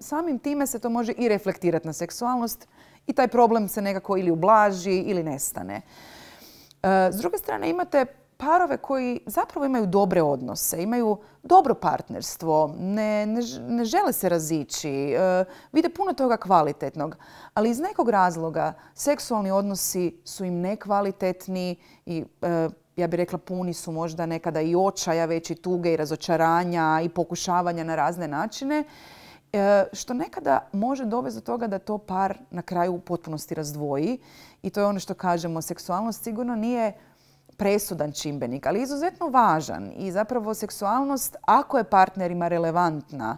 samim time se to može i reflektirati na seksualnost i taj problem se nekako ili ublaži ili nestane. Eh, s druge strane imate parove koji zapravo imaju dobre odnose, imaju dobro partnerstvo, ne, ne, žele se razići, e, vide puno toga kvalitetnog, ali iz nekog razloga seksualni odnosi su im nekvalitetni i e, ja bih rekla puni su možda nekada i očaja, već i tuge i razočaranja i pokušavanja na razne načine, e, što nekada može dovesti do toga da to par na kraju u potpunosti razdvoji. I to je ono što kažemo, seksualnost sigurno nije presudan čimbenik, ali izuzetno važan i zapravo seksualnost, ako je partnerima relevantna,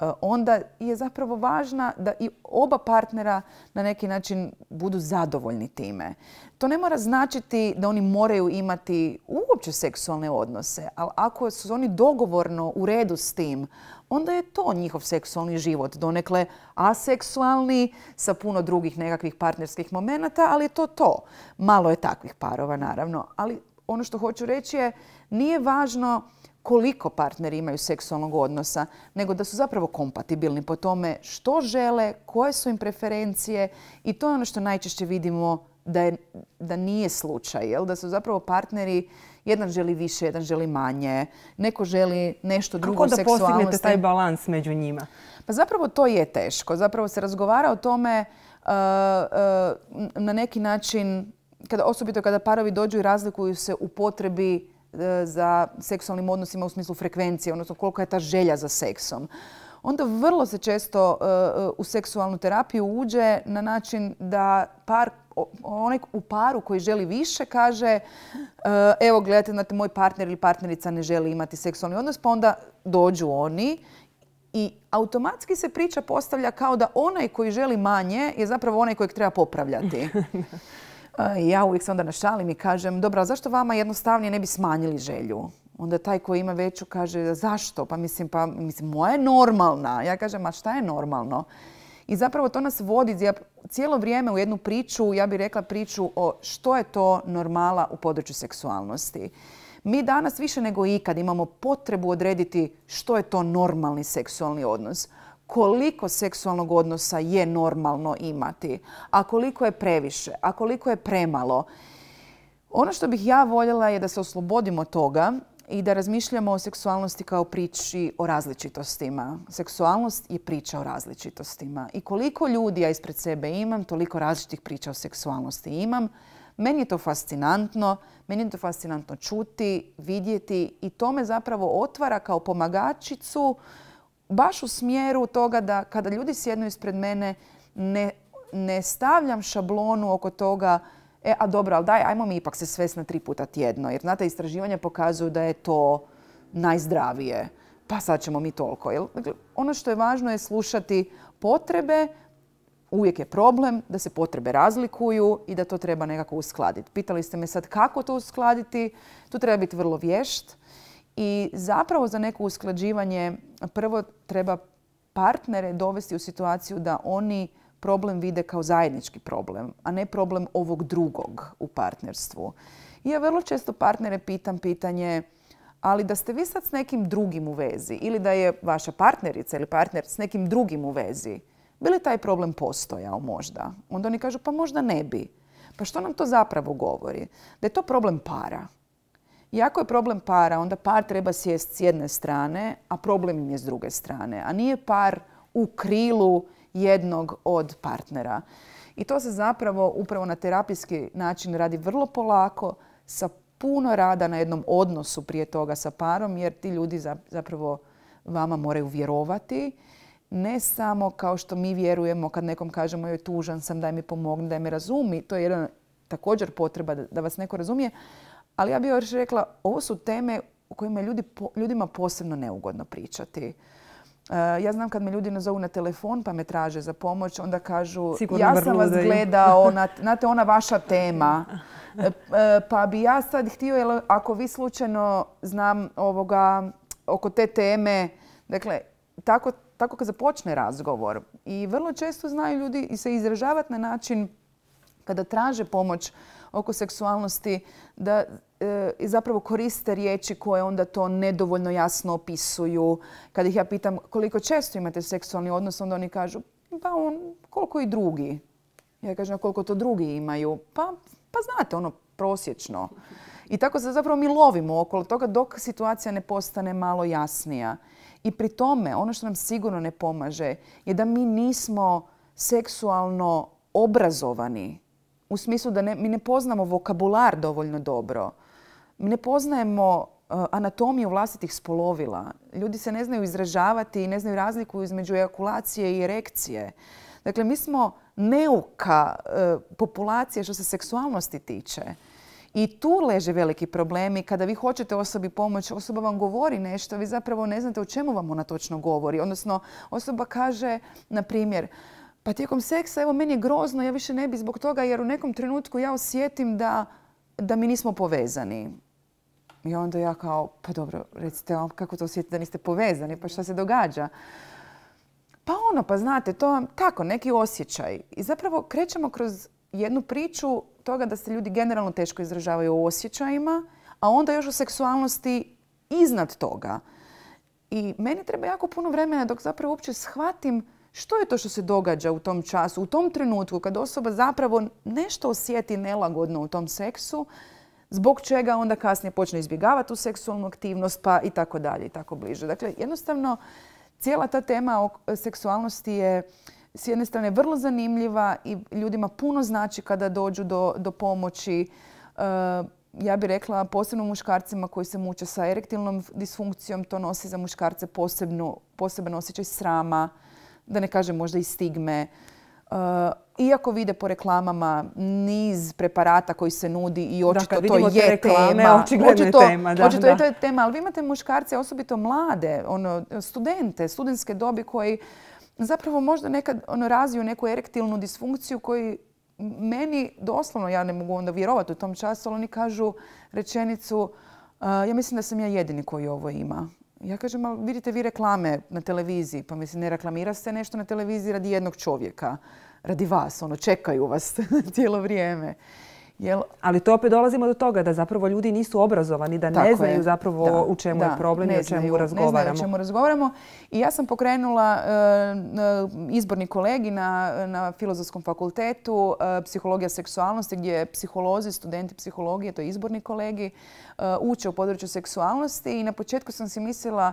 eh, onda je zapravo važna da i oba partnera na neki način budu zadovoljni time. To ne mora značiti da oni moraju imati uopće seksualne odnose, ali ako su oni dogovorno u redu s tim, onda je to njihov seksualni život. Donekle aseksualni, sa puno drugih nekakvih partnerskih momenata, ali je to to. Malo je takvih parova, naravno. Ali ono što hoću reći je, nije važno koliko partneri imaju seksualnog odnosa, nego da su zapravo kompatibilni po tome što žele, koje su im preferencije i to je ono što najčešće vidimo da, da nije slučaj, jel? da su zapravo partneri, jedan želi više, jedan želi manje, neko želi nešto drugo Kako da postignete taj balans među njima? Pa zapravo to je teško. Zapravo se razgovara o tome uh, na neki način, kada, osobito kada parovi dođu i razlikuju se u potrebi e, za seksualnim odnosima u smislu frekvencije, odnosno koliko je ta želja za seksom onda vrlo se često u seksualnu terapiju uđe na način da par onaj u paru koji želi više kaže e, evo gledajte, znate, moj partner ili partnerica ne želi imati seksualni odnos, pa onda dođu oni i automatski se priča postavlja kao da onaj koji želi manje je zapravo onaj kojeg treba popravljati. E, ja uvijek se onda našalim i kažem, dobro, a zašto vama jednostavnije ne bi smanjili želju? Onda taj koji ima veću kaže, zašto? Pa mislim, pa, mislim, moja je normalna. Ja kažem, a šta je normalno? I zapravo to nas vodi cijelo vrijeme u jednu priču, ja bih rekla priču o što je to normala u području seksualnosti. Mi danas više nego ikad imamo potrebu odrediti što je to normalni seksualni odnos. Koliko seksualnog odnosa je normalno imati, a koliko je previše, a koliko je premalo. Ono što bih ja voljela je da se oslobodimo toga i da razmišljamo o seksualnosti kao priči o različitostima. Seksualnost je priča o različitostima. I koliko ljudi ja ispred sebe imam, toliko različitih priča o seksualnosti imam. Meni je to fascinantno, meni je to fascinantno čuti, vidjeti i to me zapravo otvara kao pomagačicu baš u smjeru toga da kada ljudi sjednu ispred mene ne, stavljam šablonu oko toga e, a dobro, ali daj, ajmo mi ipak se svest na tri puta tjedno, jer znate, istraživanja pokazuju da je to najzdravije. Pa sad ćemo mi toliko. Jel? Dakle, ono što je važno je slušati potrebe, uvijek je problem da se potrebe razlikuju i da to treba nekako uskladiti. Pitali ste me sad kako to uskladiti, tu treba biti vrlo vješt i zapravo za neko usklađivanje prvo treba partnere dovesti u situaciju da oni problem vide kao zajednički problem, a ne problem ovog drugog u partnerstvu. I ja vrlo često partnere pitam pitanje ali da ste vi sad s nekim drugim u vezi ili da je vaša partnerica ili partner s nekim drugim u vezi, bi li taj problem postojao možda? Onda oni kažu pa možda ne bi. Pa što nam to zapravo govori? Da je to problem para. I ako je problem para, onda par treba sjest s jedne strane, a problem im je s druge strane. A nije par u krilu jednog od partnera. I to se zapravo upravo na terapijski način radi vrlo polako sa puno rada na jednom odnosu prije toga sa parom jer ti ljudi zapravo vama moraju vjerovati. Ne samo kao što mi vjerujemo kad nekom kažemo joj tužan sam, daj mi pomogni, daj mi razumi. To je jedan također potreba da vas neko razumije. Ali ja bih još rekla, ovo su teme u kojima je ljudima posebno neugodno pričati. Eh, ja znam kad me ljudi nazovu na telefon pa me traže za pomoć, onda kažu ja sam vas gledao, znate ona vaša tema. Eh, eh, pa bi ja sad htio, ako vi slučajno znam ovoga, oko te teme, dakle, tako, tako kad započne razgovor. I vrlo često znaju ljudi i se izražavati na način kada traže pomoć oko seksualnosti da e, zapravo koriste riječi koje onda to nedovoljno jasno opisuju. Kad ih ja pitam koliko često imate seksualni odnos, onda oni kažu pa on, koliko i drugi. Ja kažem koliko to drugi imaju. Pa, pa znate, ono prosječno. I tako se zapravo mi lovimo okolo toga dok situacija ne postane malo jasnija. I pri tome ono što nam sigurno ne pomaže je da mi nismo seksualno obrazovani u smislu da mi ne poznamo vokabular dovoljno dobro. Mi ne poznajemo eh, anatomiju vlastitih spolovila. Ljudi se ne znaju izražavati i ne znaju razliku između ejakulacije i erekcije. Dakle, mi smo neuka eh, populacija populacije što se seksualnosti tiče. I tu leže veliki problemi. Kada vi hoćete osobi pomoć, osoba vam govori nešto, vi zapravo ne znate o čemu vam ona točno govori. Odnosno, osoba kaže, na primjer, pa tijekom seksa, evo, meni je grozno, ja više ne bi zbog toga, jer u nekom trenutku ja osjetim da, da mi nismo povezani. I onda ja kao, pa dobro, recite, kako to osjetite da niste povezani, pa šta se događa? Pa ono, pa znate, to vam tako, neki osjećaj. I zapravo krećemo kroz jednu priču toga da se ljudi generalno teško izražavaju u osjećajima, a onda još u seksualnosti iznad toga. I meni treba jako puno vremena dok zapravo uopće shvatim što je to što se događa u tom času, u tom trenutku kad osoba zapravo nešto osjeti nelagodno u tom seksu, zbog čega onda kasnije počne izbjegavati tu seksualnu aktivnost pa i tako dalje i tako bliže. Dakle, jednostavno cijela ta tema o seksualnosti je s jedne strane vrlo zanimljiva i ljudima puno znači kada dođu do, do pomoći. E, ja bih rekla posebno muškarcima koji se muče sa erektilnom disfunkcijom, to nosi za muškarce posebno, poseban osjećaj srama, da ne kažem možda i stigme. E, iako vide po reklamama niz preparata koji se nudi i dakle, očito to je te reklame, tema. je tema, očito je tema, ali vi imate muškarce, osobito mlade, ono, studente, studentske dobi koji zapravo možda nekad ono, razviju neku erektilnu disfunkciju koji meni doslovno, ja ne mogu onda vjerovati u tom času, ali oni kažu rečenicu e, ja mislim da sam ja jedini koji ovo ima. Ja kažem, ali vidite vi reklame na televiziji, pa mislim ne reklamira se nešto na televiziji radi jednog čovjeka, radi vas, ono čekaju vas cijelo vrijeme. Ali to opet dolazimo do toga da zapravo ljudi nisu obrazovani, da ne znaju zapravo u čemu je problem i o čemu razgovaramo. Ne znaju o čemu razgovaramo. I ja sam pokrenula e, izborni kolegi na, Filozofskom fakultetu e, psihologija seksualnosti gdje psiholozi, studenti psihologije, to je izborni kolegi, e, uče u području seksualnosti i na početku sam si mislila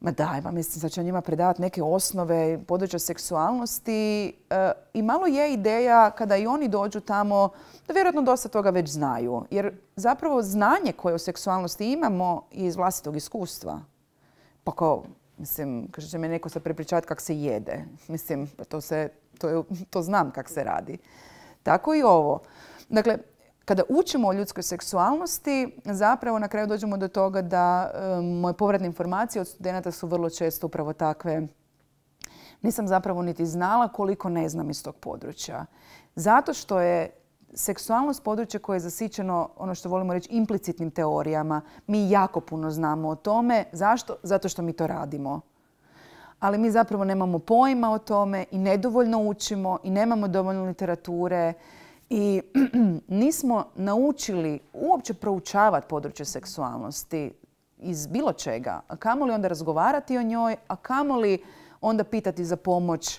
ma daj, ma mislim, sad znači će njima predavati neke osnove područja seksualnosti eh, i malo je ideja kada i oni dođu tamo da vjerojatno dosta toga već znaju. Jer zapravo znanje koje o seksualnosti imamo je iz vlastitog iskustva. Pa kao, mislim, kaže će me neko sad prepričavati kako se jede. Mislim, pa to, se, to, to znam kako se radi. Tako i ovo. Dakle, kada učimo o ljudskoj seksualnosti, zapravo na kraju dođemo do toga da moje povratne informacije od studenta su vrlo često upravo takve. Nisam zapravo niti znala koliko ne znam iz tog područja. Zato što je seksualnost područje koje je zasićeno, ono što volimo reći, implicitnim teorijama. Mi jako puno znamo o tome. Zašto? Zato što mi to radimo. Ali mi zapravo nemamo pojma o tome i nedovoljno učimo i nemamo dovoljno literature i nismo naučili uopće proučavati područje seksualnosti iz bilo čega, a li onda razgovarati o njoj, a li onda pitati za pomoć e,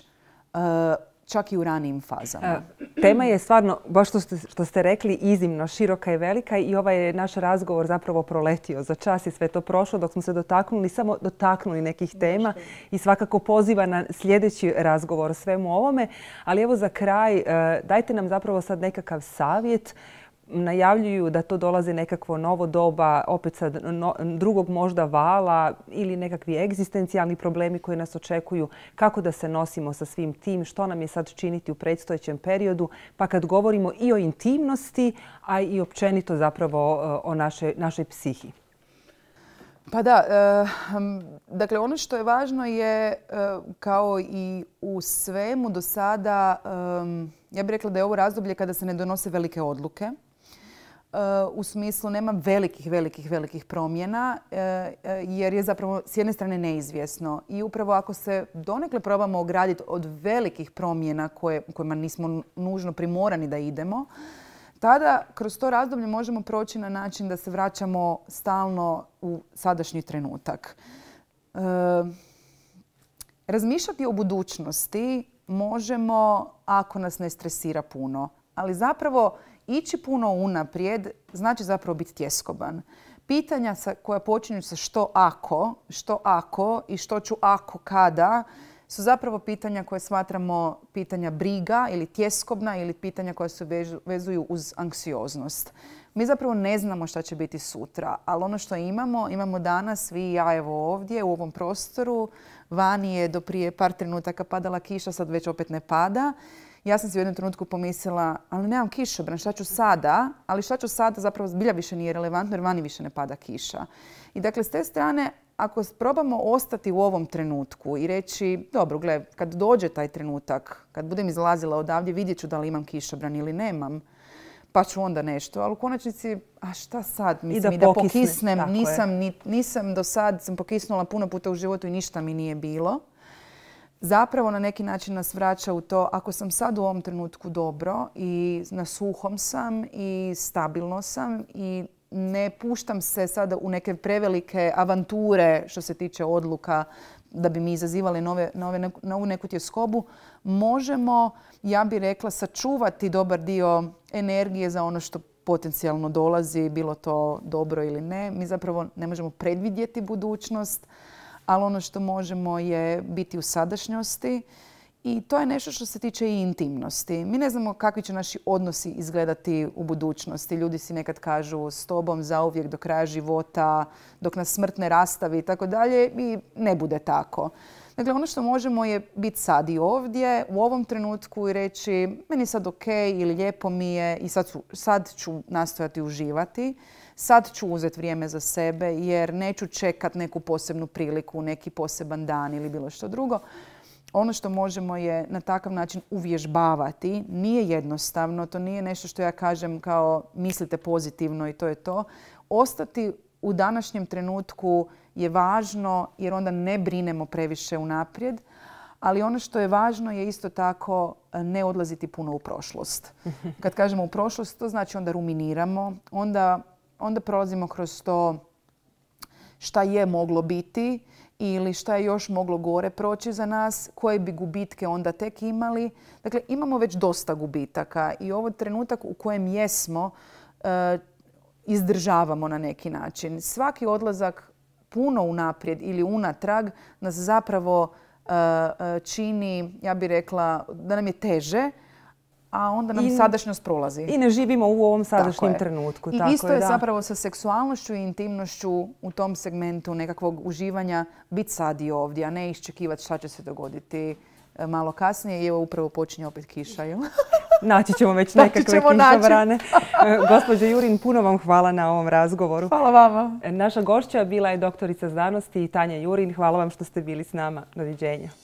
čak i u ranijim fazama. E, tema je stvarno, baš što ste, rekli, iznimno široka i velika i ovaj je naš razgovor zapravo proletio. Za čas je sve to prošlo dok smo se dotaknuli, samo dotaknuli nekih tema i svakako poziva na sljedeći razgovor o svemu ovome. Ali evo za kraj, e, dajte nam zapravo sad nekakav savjet najavljuju da to dolazi nekakvo novo doba, opet sad drugog možda vala ili nekakvi egzistencijalni problemi koji nas očekuju, kako da se nosimo sa svim tim, što nam je sad činiti u predstojećem periodu, pa kad govorimo i o intimnosti, a i općenito zapravo e, o naše, našoj psihi. Pa da, e, dakle ono što je važno je e, kao i u svemu do sada, ja bih rekla da je ovo razdoblje kada se ne donose velike odluke. Eh, u smislu nema velikih, velikih, velikih promjena eh, eh, jer je zapravo s jedne strane neizvjesno. I upravo ako se donekle probamo ograditi od velikih promjena kojima nismo nužno primorani da idemo, tada kroz to razdoblje možemo proći na način da se vraćamo stalno u sadašnji trenutak. razmišljati o budućnosti možemo ako nas ne stresira puno. Ali zapravo ići puno unaprijed znači zapravo biti tjeskoban. Pitanja koja počinju sa što ako, što ako i što ću ako kada su zapravo pitanja koje smatramo pitanja briga ili tjeskobna ili pitanja koja se vezuju uz anksioznost. Mi zapravo ne znamo šta će biti sutra, ali ono što imamo, imamo danas, vi i ja evo ovdje u ovom prostoru, vani je do prije par trenutaka padala kiša, sad već opet ne pada. Ja sam si u jednom trenutku pomislila, ali nemam kišobran, šta ću sada? Ali šta ću sada zapravo zbilja više nije relevantno jer vani više ne pada kiša. I dakle, s te strane, ako probamo ostati u ovom trenutku i reći, dobro, gle, kad dođe taj trenutak, kad budem izlazila odavdje, vidjet ću da li imam kišobran ili nemam, pa ću onda nešto. Ali u konačnici, a šta sad? Mislim, I da, pokisnem. nisam, nisam do sad, sam pokisnula puno puta u životu i ništa mi nije bilo zapravo na neki način nas vraća u to ako sam sad u ovom trenutku dobro i na suhom sam i stabilno sam i ne puštam se sada u neke prevelike avanture što se tiče odluka da bi mi izazivali nove, nove, novu neku tjeskobu, možemo, ja bih rekla, sačuvati dobar dio energije za ono što potencijalno dolazi, bilo to dobro ili ne. Mi zapravo ne možemo predvidjeti budućnost, ali ono što možemo je biti u sadašnjosti i to je nešto što se tiče i intimnosti. Mi ne znamo kakvi će naši odnosi izgledati u budućnosti. Ljudi si nekad kažu s tobom za uvijek, do kraja života, dok nas smrt ne rastavi i tako dalje i ne bude tako. Dakle, ono što možemo je biti sad i ovdje, u ovom trenutku i reći meni sad ok ili lijepo mi je i sad, sad ću nastojati uživati. Sad ću uzeti vrijeme za sebe jer neću čekati neku posebnu priliku, neki poseban dan ili bilo što drugo. Ono što možemo je na takav način uvježbavati. Nije jednostavno, to nije nešto što ja kažem kao mislite pozitivno i to je to. Ostati u današnjem trenutku je važno jer onda ne brinemo previše unaprijed, ali ono što je važno je isto tako eh, ne odlaziti puno u prošlost. Kad kažemo u prošlost, to znači onda ruminiramo, onda, onda prolazimo kroz to šta je moglo biti ili šta je još moglo gore proći za nas, koje bi gubitke onda tek imali. Dakle, imamo već dosta gubitaka i ovo trenutak u kojem jesmo eh, izdržavamo na neki način. Svaki odlazak puno unaprijed ili unatrag nas zapravo e, e, čini, ja bih rekla, da nam je teže, a onda nam sadašnjost prolazi. I ne živimo u ovom sadašnjem tako trenutku. I isto je, zapravo sa seksualnošću i intimnošću u tom segmentu nekakvog uživanja biti sad i ovdje, a ne iščekivati šta će se dogoditi E, malo kasnije i evo upravo počinje opet kiša. Naći ćemo već nekakve kišobrane. E, gospođo Jurin, puno vam hvala na ovom razgovoru. Hvala vama. E, naša gošća bila je doktorica znanosti Tanja Jurin. Hvala vam što ste bili s nama. Doviđenja.